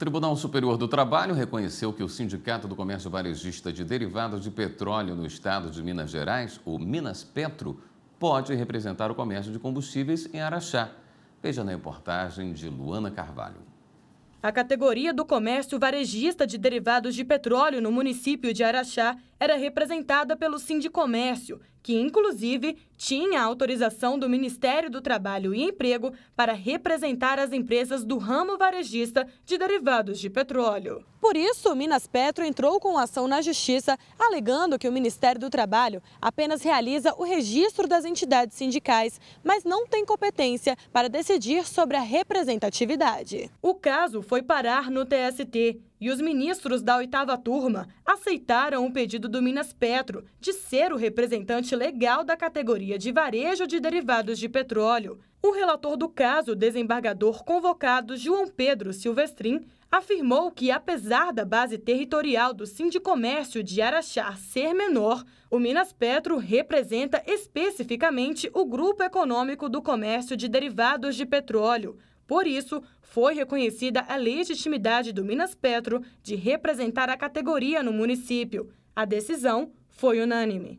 Tribunal Superior do Trabalho reconheceu que o Sindicato do Comércio Varejista de Derivados de Petróleo no estado de Minas Gerais, o Minas Petro, pode representar o comércio de combustíveis em Araxá. Veja na reportagem de Luana Carvalho. A categoria do comércio varejista de derivados de petróleo no município de Araxá era representada pelo Sindicomércio, que inclusive tinha autorização do Ministério do Trabalho e Emprego para representar as empresas do ramo varejista de derivados de petróleo. Por isso, Minas Petro entrou com ação na Justiça, alegando que o Ministério do Trabalho apenas realiza o registro das entidades sindicais, mas não tem competência para decidir sobre a representatividade. O caso foi parar no TST, e os ministros da oitava turma aceitaram o pedido do Minas Petro de ser o representante legal da categoria de varejo de derivados de petróleo. O relator do caso, desembargador convocado João Pedro Silvestrin, afirmou que, apesar da base territorial do Sindicomércio de Araxá ser menor, o Minas Petro representa especificamente o grupo econômico do comércio de derivados de petróleo. Por isso, foi reconhecida a legitimidade do Minas Petro de representar a categoria no município. A decisão foi unânime.